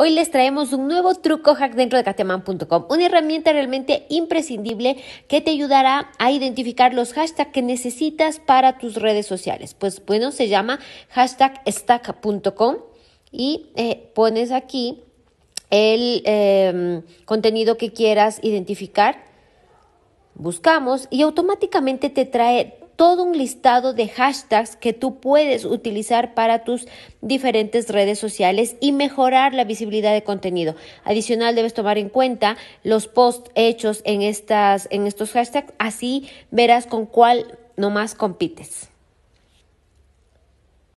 Hoy les traemos un nuevo truco hack dentro de cateman.com, una herramienta realmente imprescindible que te ayudará a identificar los hashtags que necesitas para tus redes sociales. Pues bueno, se llama hashtagstack.com y eh, pones aquí el em, contenido que quieras identificar, buscamos y automáticamente te trae todo un listado de hashtags que tú puedes utilizar para tus diferentes redes sociales y mejorar la visibilidad de contenido. Adicional, debes tomar en cuenta los posts hechos en, estas, en estos hashtags, así verás con cuál nomás compites.